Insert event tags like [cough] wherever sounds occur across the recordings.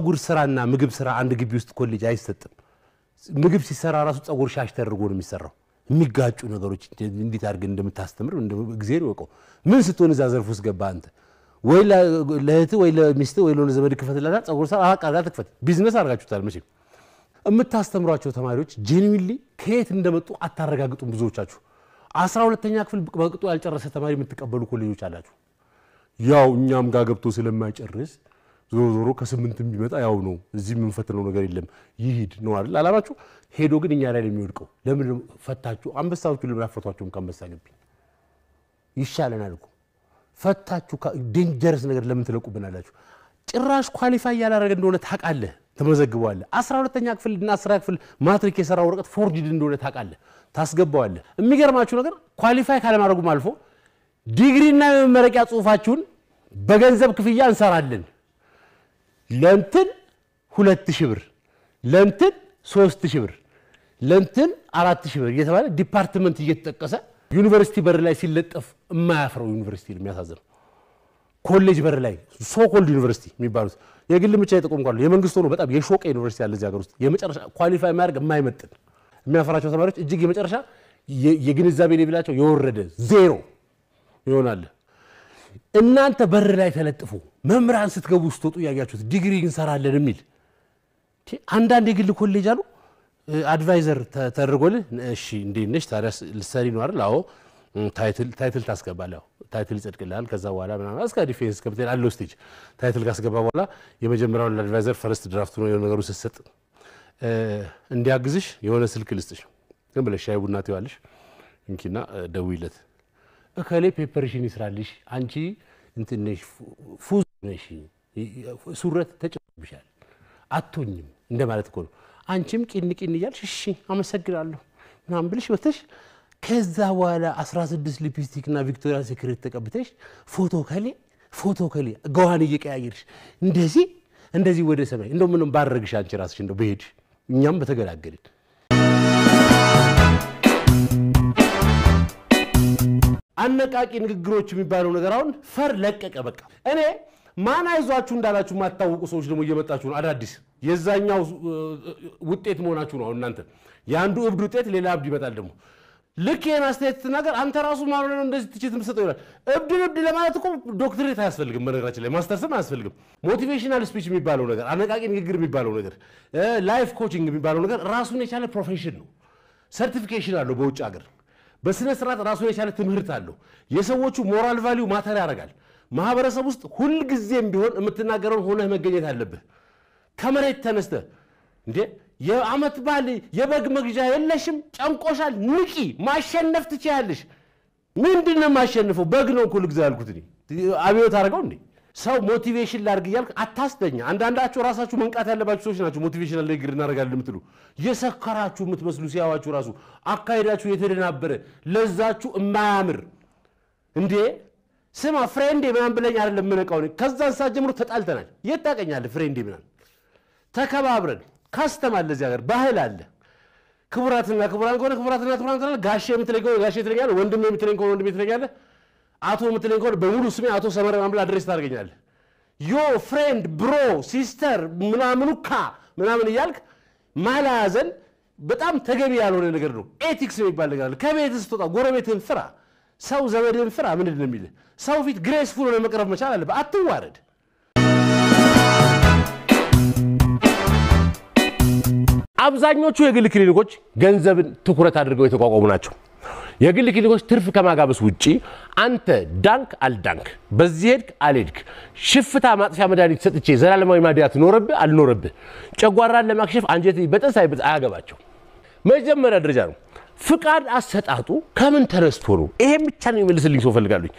ጸጉር ስራና ምግብ ስራ አንድ ግቢ ውስጥ ኮሌጅ አይሰጥም። ምግብ ሲሰራ ራሱ ጸጉር ሻሽ ተደርጎ ነው የሚሰራው። የሚጋጩ ነገሮች እንዴት አድርገ እንደምታስተምር እግዚአብሔር ይወቀው። ምን ስትሆን እዛ ዘርፍ ውስጥ ገባ አንተ ወይ ለእህትህ ወይ ለሚስት ወይ ለሆነ ዘመድ ክፈትላታ ጸጉር ስራ ሀቅ ትክፈት። ቢዝነስ አድርጋችሁታል መቼም። የምታስተምሯቸው ተማሪዎች ጄኒዊንሊ ከየት እንደመጡ አታረጋግጡም። ብዙዎቻችሁ አስራ ሁለተኛ ክፍል በቅጡ ያልጨረሰ ተማሪ የምትቀበሉ ኮሌጆች አላችሁ። ያው እኛም ጋር ገብቶ ስለማይጨርስ ዞሮ ዞሮ ከስምንት የሚመጣ ያው ነው። እዚህ የምንፈትነው ነገር የለም። ይሂድ ነው አይደል አላማችሁ? ሄዶ ግን እኛ ላይ የሚወድቀው ለምን ፈታችሁ? አንበሳዎቹ ለምን አፈቷቸውም? ከአንበሳ ገብኝ ይሻለናል እኮ ፈታችሁ። ዴንጀረስ ነገር ለምን አላችሁ? ጭራሽ ኳሊፋይ ያላረገ እንደሆነ ታውቃለህ፣ ተመዘግበዋለህ። አስራ ሁለተኛ ክፍል እና አስራ ክፍል ማትሪክ የሰራ ወረቀት ፎርጅድ እንደሆነ ታውቃለህ፣ ታስገባዋለህ። የሚገርማችሁ ነገር ኳሊፋይ ካለማድረጉም አልፎ ዲግሪና የመመረቂያ ጽሁፋችሁን በገንዘብ ክፍያ እንሰራለን። ለእንትን ሁለት ሺህ ብር ለእንትን ሶስት ሺህ ብር ለእንትን አራት ሺህ ብር እየተባለ ዲፓርትመንት እየተጠቀሰ ዩኒቨርሲቲ በር ላይ ሲለጠፍ የማያፍረው ዩኒቨርሲቲ ነው የሚያሳዝነው። ኮሌጅ በር ላይ ሶኮልድ ዩኒቨርሲቲ የሚባሉት የግል ብቻ የጠቆምኳሉ የመንግስት ሆኖ በጣም የሾቀ ዩኒቨርሲቲ ያለ እዚህ ሀገር ውስጥ የመጨረሻ ኳሊፋይ ማድረግ የማይመጥን የሚያፈራቸው ተማሪዎች እጅግ የመጨረሻ የግንዛቤ ሌቪላቸው የወረደ ዜሮ ይሆናል። እናንተ በር ላይ ተለጥፎ መምህራን ስትገቡ ስትወጡ ያያችሁት ዲግሪ እንሰራለን የሚል አንዳንድ የግል ኮሌጅ አሉ። አድቫይዘር ተደርጎልህ እሺ እንዴት ነሽ ታዲያ ልትሰሪ ነው አይደል? አዎ ታይትል ታስገባለህ። ታይትል ይጸድቅልሃል። ከዛ በኋላ ምናምን እስከ ዲፌንስ ከብቴል አለው ስቴጅ ታይትል ካስገባ በኋላ የመጀመሪያውን ለአድቫይዘር ፈረስት ድራፍት ነው የሆነ ነገሩ ስትሰጥ እንዲያግዝሽ የሆነ ስልክ ልስጥሽ። ግን ብለሽ ሻይ ቡና ትይዋለሽ እንኪና ደውይለት እከሌ ፔፐርሽን ይስራልሽ፣ አንቺ እንትነሽ ፉዝ ነሽ፣ ሱረት ተጭብሻል፣ አቶኝም እንደማለት እኮ ነው። አንቺም ቂን ቂን እያልሽ እሺ አመሰግናለሁ ምናምን ብልሽ ወተሽ ከዛ በኋላ 16 ሊፕስቲክና ቪክቶሪያ ሴክሬት ተቀብተሽ ፎቶ ከሌ ፎቶ ከሌ ገዋን እየቀያየርሽ እንደዚህ እንደዚህ ወደ ሰማይ እንደምንም ባረግሽ አንቺ ራስሽ እንደው በሄድሽ እኛም በተገላገልን አነቃቂ ንግግሮች የሚባለው ነገር አሁን ፈር ለቀቀ። በቃ እኔ ማን አይዟችሁ እንዳላችሁ የማታወቁ ሰዎች ደግሞ እየመጣችሁ ነው። አዳዲስ የዛኛው ውጤት መሆናችሁ ነው። አሁን እናንተ የአንዱ እብድ ውጤት ሌላ እብድ ይመጣል ደግሞ ልክ ይህን አስተያየት ስትናገር አንተ ራሱ ማ ነው እንደዚህ ትችት የምትሰጠው ይላል። እብድን እብድ ለማለት እኮ ዶክትሬት አያስፈልግም፣ በነገራችን ላይ ማስተርስም አያስፈልግም። ሞቲቬሽናል ስፒች የሚባለው ነገር፣ አነቃቂ ንግግር የሚባለው ነገር፣ ላይፍ ኮችንግ የሚባለው ነገር ራሱን የቻለ ፕሮፌሽን ነው። ሰርቲፊኬሽን አለው በውጭ ሀገር በስነ ስርዓት ራሱን የቻለ ትምህርት አለው። የሰዎቹ ሞራል ቫሊዩ ማተር ያደርጋል። ማህበረሰብ ውስጥ ሁልጊዜም ቢሆን የምትናገረውን ሆነህ መገኘት አለብህ። ከመሬት ተነስተ እንዴ የአመት በዓል የበግ መግዣ የለሽም? ጨንቆሻል? ንቂ። ማሸነፍ ትችያለሽ። ምንድን ነው የማሸንፈው? በግ ነው እኮ ልግዛ ያልኩት እኔ። አብዮት አደረገው እንዴ? ሰው ሞቲቬሽን ላድርግ እያልክ አታስደኛ። አንዳንዳችሁ ራሳችሁ መንቃት ያለባችሁ ሰዎች ናቸው። ሞቲቬሽን ሞቲቬሽናል ግር እናደርጋለን የምትሉ የሰከራችሁ የምትመስሉ ሲያዋችሁ ራሱ አካሄዳችሁ የተደናበረ ለዛችሁ እማያምር እንዴ ስማ ፍሬንዴ ምናምን ብለኝ አይደለም የምነቃው። ከዛን ሰዓት ጀምሮ ተጣልተናል። የት ታቀኛለ ፍሬንዴ ምናምን። ተከባብረን ካስተም አለ እዚህ ሀገር ባህል አለ። ክቡራትና ክቡራን ከሆነ ክቡራትና ክቡራን ጋሼ የምትለኝ ከሆነ ጋሼ ትለኛለህ። ወንድሜ የምትለኝ ከሆነ ወንድሜ ትለኛለህ። አቶ የምትለኝ ከሆነ በሙሉ ስሜ አቶ ሰመረ ማምላ አድሬስ ታደርገኛለህ። ዮ ፍሬንድ፣ ብሮ፣ ሲስተር ምናምኑ ካ ምናምን እያልክ ማላያዘን በጣም ተገቢ ያልሆነ ነገር ነው። ኤቲክስ የሚባል ነገር አለ። ከቤት ስትወጣ ጎረቤትህን ፍራ፣ ሰው ዘመድህን ፍራ። ምንድን ነው የሚልህ ሰው ፊት ግሬስፉል ሆነ መቅረብ መቻል አለብህ። አትዋረድ። አብዛኞቹ የግል ክሊኒኮች ገንዘብን ትኩረት አድርገው የተቋቋሙ ናቸው። የግል ክሊኒኮች ትርፍ ከማጋበስ ውጪ አንተ ዳንክ አልዳንክ፣ በዚህ ሄድክ አልሄድክ፣ ሽፍታ ማጥፊያ መድኃኒት ሰጥቼ ዘላለማዊ ማድያት ኖረብህ አልኖረብህ፣ ጨጓራን ለማክሸፍ አንጀት በጠን ሳይበጥ አያገባቸው። መጀመሪያ ደረጃ ነው ፍቃድ አሰጣጡ ከምን ተነስቶ ነው? ይሄን ብቻ ነው የሚመልስልኝ ሰው ፈልጋለኝ።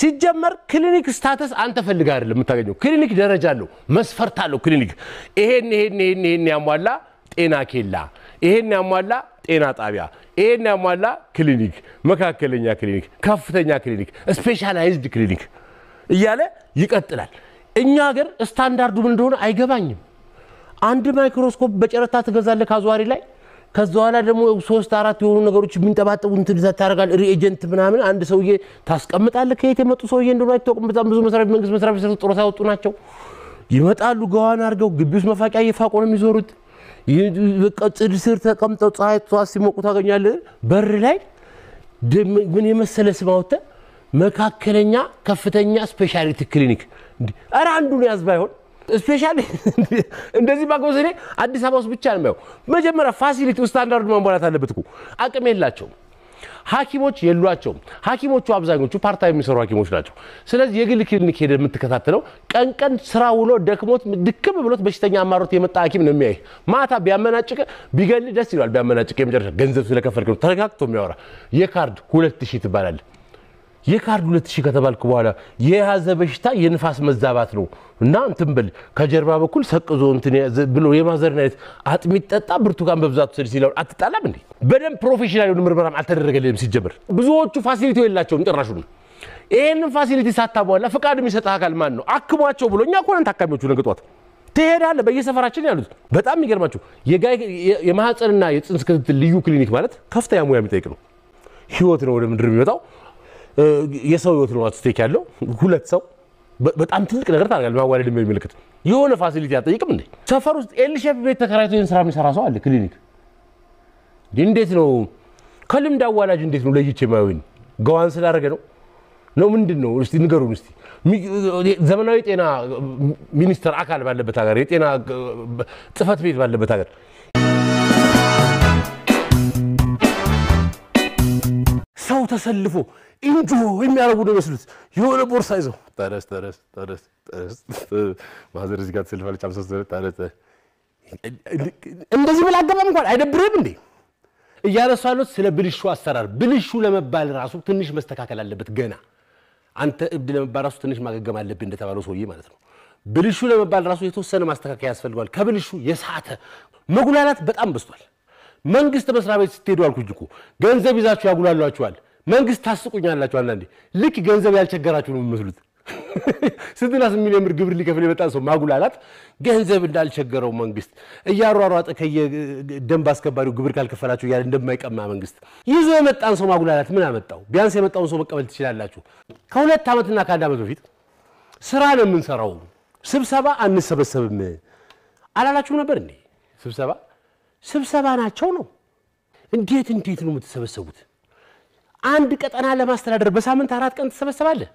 ሲጀመር ክሊኒክ ስታተስ አንተ ፈልግ አይደለም የምታገኘው። ክሊኒክ ደረጃ አለው፣ መስፈርት አለው። ክሊኒክ ይሄን ይሄን ይሄን ይሄን ያሟላ ጤና ኬላ፣ ይሄን ያሟላ ጤና ጣቢያ፣ ይሄን ያሟላ ክሊኒክ፣ መካከለኛ ክሊኒክ፣ ከፍተኛ ክሊኒክ፣ ስፔሻላይዝድ ክሊኒክ እያለ ይቀጥላል። እኛ ሀገር ስታንዳርዱ ምን እንደሆነ አይገባኝም። አንድ ማይክሮስኮፕ በጨረታ ትገዛለህ ከአዟሪ ላይ። ከዛ በኋላ ደግሞ ሶስት አራት የሆኑ ነገሮች የሚንጠባጠቡ እንትን ታደርጋለህ። ሪኤጀንት ምናምን አንድ ሰውዬ ታስቀምጣለህ። ከየት የመጡ ሰውዬ እንደሆነ አይታወቅም። በጣም ብዙ መስሪያ መንግስት መስሪያ ቤት ጡረታ ወጡ ናቸው። ይመጣሉ ገዋን አድርገው ግቢ ውስጥ መፋቂያ እየፋቁ ነው የሚዞሩት። ጽድ ስር ተቀምጠው ፀሐይ ጠዋት ሲሞቁ ታገኛለህ። በር ላይ ምን የመሰለ ስም አውጥተህ መካከለኛ ከፍተኛ ስፔሻሊቲ ክሊኒክ ኧረ አንዱን ያዝ ባይሆን ስፔሻሊ [laughs] እንደዚህ ባጎዘኔ አዲስ አበባ ውስጥ ብቻ ነው የሚያው መጀመሪያ ፋሲሊቲ ስታንዳርድ ማሟላት አለበት እኮ አቅም የላቸውም። ሐኪሞች የሏቸውም። ሐኪሞቹ አብዛኞቹ ፓርታይ የሚሰሩ ሐኪሞች ናቸው። ስለዚህ የግል ክሊኒክ ሄደ የምትከታተለው ቀን ቀን ስራ ውሎ ደክሞት ድክም ብሎት በሽተኛ አማሮት የመጣ ሐኪም ነው የሚያይ። ማታ ቢያመናጭቅ ቢገል ደስ ይሏል። ቢያመናጭቅ የመጨረሻ ገንዘብ ስለከፈልክ ነው ተረጋግቶ የሚያወራ የካርድ ሁለት ሺህ ትባላል የካርድ ሁለት ሺህ ከተባልክ በኋላ የያዘ በሽታ የንፋስ መዛባት ነው እና እንትን በል ከጀርባ በኩል ሰቅዞ እንትን ብሎ የማዘርን አይነት አጥሚት ጠጣ፣ ብርቱካን በብዛት ውሰድ ሲለው አትጣላም እንዴ? በደንብ ፕሮፌሽናል የሆነ ምርመራም አልተደረገልም። ሲጀምር ብዙዎቹ ፋሲሊቲ የላቸውም ጭራሹ ነው። ይህንን ፋሲሊቲ ሳታ በኋላ ፍቃድ የሚሰጥ አካል ማን ነው? አክሟቸው ብሎ እኛ እኮ ታካሚዎቹ ነገጧት ትሄዳለህ በየሰፈራችን ያሉት በጣም የሚገርማቸው የማህፀንና የፅንስ ክትትል ልዩ ክሊኒክ ማለት ከፍተኛ ሙያ የሚጠይቅ ነው። ህይወት ነው ወደ ምድር የሚመጣው። የሰው ህይወት ነው አትስቴክ ያለው። ሁለት ሰው በጣም ትልቅ ነገር ታደርጋለህ። ማዋለድ የሚል የሆነ ፋሲሊቲ አጠይቅም እንዴ? ሰፈር ውስጥ ኤልሼፍ ቤት ተከራይቶ ይህን ስራ የሚሰራ ሰው አለ። ክሊኒክ እንዴት ነው ከልምድ አዋላጅ እንዴት ነው ለይቼ ማየውን ገዋን ስላደረገ ነው ነው ምንድን ነው? እስቲ ንገሩን። እስቲ ዘመናዊ ጤና ሚኒስቴር አካል ባለበት ሀገር፣ የጤና ጽህፈት ቤት ባለበት ሀገር ሰው ተሰልፎ ኢንጆ የሚያደርጉ ነው የሚመስሉት። የሆነ ቦርሳ ይዘው ጠረስ ጠረስ ጠረስ ጠረስ ማዘር እዚህ ጋር ትስልፋለች። እንደዚህ ብላ አገባም እንኳን አይደብርም እንዴ? እያነሱ ያሉት ስለ ብልሹ አሰራር፣ ብልሹ ለመባል ራሱ ትንሽ መስተካከል አለበት። ገና አንተ እብድ ለመባል ራሱ ትንሽ ማገገም አለብህ እንደተባለው ሰውዬ ማለት ነው። ብልሹ ለመባል ራሱ የተወሰነ ማስተካከል ያስፈልገዋል። ከብልሹ የሳተ መጉላላት በጣም በዝቷል። መንግስት መስሪያ ቤት ስትሄዱ አልኩኝ እኮ ገንዘብ ይዛችሁ ያጉላሏችኋል። መንግስት ታስቁኛላችሁ። አንዳንዴ ልክ ገንዘብ ያልቸገራችሁ ነው የምመስሉት። ስንትና [laughs] ስንት ሚሊዮን ብር ግብር ሊከፍል የመጣ ሰው ማጉላላት ገንዘብ እንዳልቸገረው መንግስት እያሯሯጠ ከየደንብ አስከባሪው ግብር ካልከፈላችሁ እያለ እንደማይቀማ መንግስት ይዞ የመጣን ሰው ማጉላላት ምን አመጣው? ቢያንስ የመጣውን ሰው መቀበል ትችላላችሁ። ከሁለት ዓመትና ከአንድ ዓመት በፊት ስራ ነው የምንሰራው፣ ስብሰባ አንሰበሰብም አላላችሁም ነበር እንዴ? ስብሰባ ስብሰባ ናቸው ነው። እንዴት እንዴት ነው የምትሰበሰቡት? አንድ ቀጠና ለማስተዳደር በሳምንት አራት ቀን ትሰበሰባለህ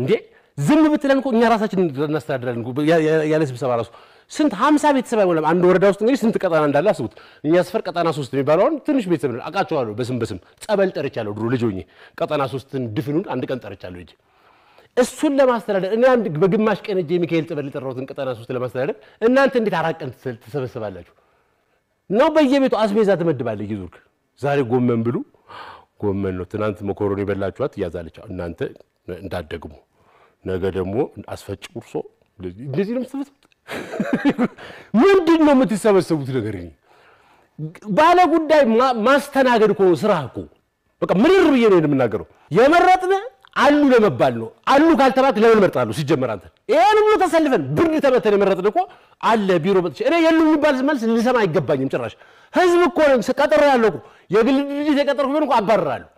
እንዴ? ዝም ብትለን እኮ እኛ ራሳችን እናስተዳድራለን ያለ ስብሰባ ራሱ ስንት ሀምሳ ቤተሰብ አይሞላም። አንድ ወረዳ ውስጥ እንግዲህ ስንት ቀጠና እንዳለ አስቡት። እኛ ስፈር ቀጠና ሶስት የሚባለውን ትንሽ ቤተሰብ አውቃቸዋለሁ። በስም በስም ጸበል ጠርቻለሁ። ድሮ ልጅ ሆኜ ቀጠና ሶስትን ድፍኑን አንድ ቀን ጠርቻለሁ ሂጅ እሱን ለማስተዳደር እኔ አንድ በግማሽ ቀን እጄ ሚካኤል ጸበል የጠራሁትን ቀጠና ሶስት ለማስተዳደር እናንተ እንዴት አራት ቀን ትሰበሰባላችሁ? ነው በየቤቱ አስቤዛ ትመድባለህ እየዞርክ ዛሬ ጎመን ብሉ ጎመን ነው። ትናንት መኮረኒ በላችኋት እያዛለች እናንተ እንዳደግሙ ነገ ደግሞ አስፈጭ ቁርሶ እንደዚህ ነው የምትሰበስቡት። [laughs] ምንድን ነው የምትሰበሰቡት ነገር? ባለ ጉዳይ ማስተናገድ እኮ ስራ እኮ በቃ ምንር ብዬ ነው የምናገረው የመረጥን አሉ ለመባል ነው። አሉ ካልተባልክ ለምን መርጣሉ? ሲጀመር አንተ ይሄን ሁሉ ተሰልፈን ብር ተመተን የመረጥን እኮ አለ ቢሮ መጥቼ እኔ የሉ የሚባል መልስ ልሰማ አይገባኝም ጭራሽ። ህዝብ እኮ ነው ቀጠሮ ያለው እኮ የግል ድርጅት የቀጠርኩ ቢሆን እኮ አባርራለሁ።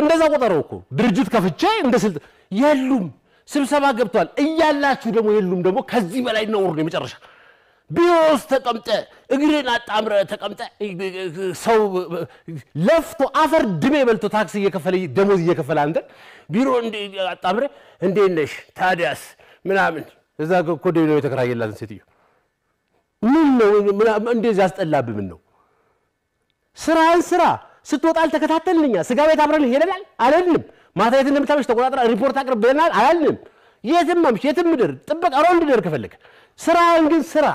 እንደዛ ቆጠረው እኮ ድርጅት ከፍቼ እንደ ስልት የሉም ስብሰባ ገብቷል እያላችሁ ደግሞ የሉም ደግሞ ከዚህ በላይ ነውር ነው የመጨረሻ ቢሮስ ተቀምጠ እግርን አጣምረ ተቀምጠ ሰው ለፍቶ አፈር ድሜ በልቶ ታክሲ እየከፈለ ደሞዝ እየከፈለ አንተ ቢሮ አጣምረ እንዴት ነሽ ታዲያስ ምናምን እዛ ኮንዶሚኒየም ነው የተከራየላትን ሴትዮ ምን ነው እንደዚህ ያስጠላብ? ምን ነው ስራን ስራ። ስትወጣ አልተከታተልንኛ ስጋ ቤት አብረን ሄደናል አላልንም። ማታ የት እንደምታመሽ ተቆጣጥራ ሪፖርት ብለናል አላልንም። የትም አምሽ የትም ምድር ጥበቃ ሮንድ ድር ከፈለግ ስራህን ግን ስራ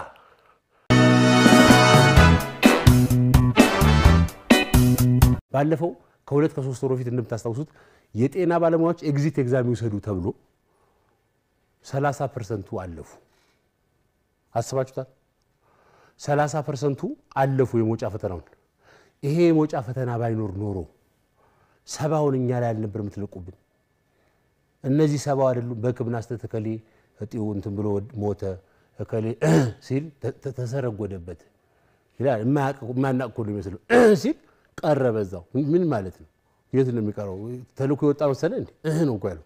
ባለፈው ከሁለት ከሶስት ወር በፊት እንደምታስታውሱት የጤና ባለሙያዎች ኤግዚት ኤግዛም ይውሰዱ ተብሎ 30 ፐርሰንቱ አለፉ። አስባችሁታል? 30 ፐርሰንቱ አለፉ የመውጫ ፈተናውን። ይሄ የመውጫ ፈተና ባይኖር ኖሮ ሰባውን እኛ ላይ አልነበር የምትለቁብን። እነዚህ ሰባው አይደሉም። በክብና ስህተት እከሌ እጢው እንትን ብሎ ሞተ እከሌ ሲል ተሰረጎደበት ይላል። የማያውቅ እኮ ነው የሚመስለው [clears throat] ሲል ቀረ በዛው። ምን ማለት ነው? የት ነው የሚቀረው? ተልኮ የወጣ መሰለ እንዴ? እህ ነው እኮ ያለው።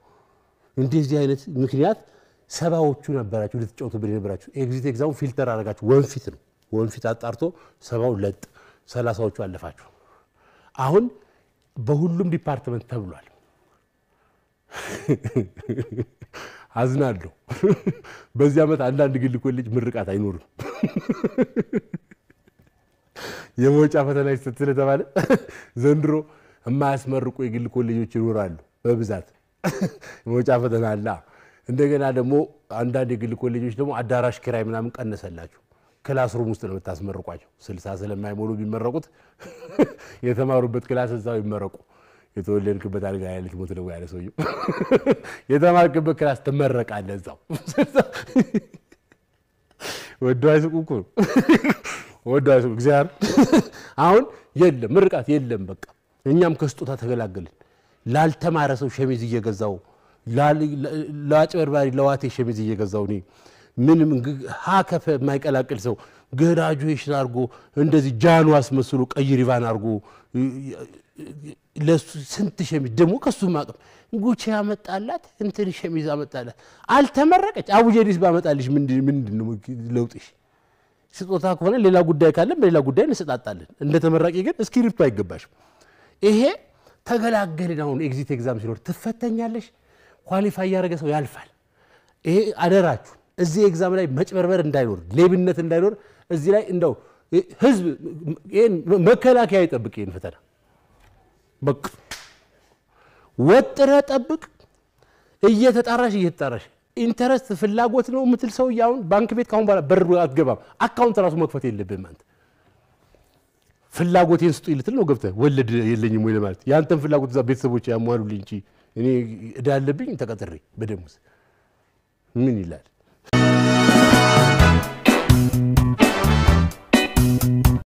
እንደዚህ አይነት ምክንያት ሰባዎቹ ነበራችሁ ልትጫወቱብን የነበራችሁ። ኤግዚት ኤግዛሙ ፊልተር አረጋችሁ። ወንፊት ነው ወንፊት አጣርቶ ሰባው ለጥ ሰላሳዎቹ አለፋችሁ። አሁን በሁሉም ዲፓርትመንት ተብሏል። [laughs] አዝናለሁ። [laughs] በዚህ ዓመት አንዳንድ ግል ኮሌጅ ምርቃት አይኖርም። [laughs] የመውጫ ፈተና ይሰጥ ስለተባለ [laughs] ዘንድሮ የማያስመርቁ የግል ኮሌጆች ይኖራሉ በብዛት [laughs] መውጫ ፈተና አለ። እንደገና ደግሞ አንዳንድ የግል ኮሌጆች ደግሞ አዳራሽ ኪራይ ምናምን ቀነሰላችሁ። ክላስሩም ውስጥ ነው የምታስመርቋቸው። ስልሳ ስለማይሞሉ የሚመረቁት [laughs] የተማሩበት ክላስ እዛው ይመረቁ። የተወለድክበት አልጋ ያለች ሞት ደግሞ ያለ ሰውዬው የተማርክበት ክላስ ትመረቃለህ እዛው። ወደው አይስቁ እኮ ወዳሱ እግዚአብሔር [laughs] አሁን የለም ምርቃት የለም። በቃ እኛም ከስጦታ ተገላገልን። ላልተማረ ሰው ሸሚዝ እየገዛው ለአጭበርባሪ ለዋቴ ሸሚዝ እየገዛው እኔ ምንም ሀከፈ የማይቀላቅል ሰው ገራጁዌሽን አድርጎ እንደዚህ ጃኑ አስመስሎ ቀይ ሪቫን አድርጎ ለሱ ስንት ሸሚዝ ደግሞ ከሱ ማቅም ጉቼ አመጣላት እንትን ሸሚዝ አመጣላት። አልተመረቀች። አቡጀዲስ ባመጣልሽ ምንድን ነው ለውጥሽ? ስጦታ ከሆነ ሌላ ጉዳይ ካለን በሌላ ጉዳይ እንሰጣጣለን። እንደ ተመራቂ ግን እስክሪፕቱ አይገባሽም። ይሄ ተገላገልን። አሁን ኤግዚት ኤግዛም ሲኖር ትፈተኛለሽ። ኳሊፋይ ያደረገ ሰው ያልፋል። ይሄ አደራችሁ። እዚህ ኤግዛም ላይ መጭበርበር እንዳይኖር፣ ሌብነት እንዳይኖር እዚህ ላይ እንደው ህዝብ መከላከያ ይጠብቅ። ይህን ፈተና በቃ ወጥረ ጠብቅ። እየተጣራሽ እየተጣራሽ ኢንተረስት ፍላጎት ነው የምትል ሰው እያሁን ባንክ ቤት ካሁን በኋላ በር አትገባም። አካውንት ራሱ መክፈት የለብህም አንተ። ፍላጎቴን ስጡ ልትል ነው ገብተህ ወለድ የለኝም ወይ ለማለት የአንተን ፍላጎት እዛ ቤተሰቦች ያሟሉልኝ እንጂ እኔ እዳ አለብኝ ተቀጥሬ በደሞዝ ምን ይላል?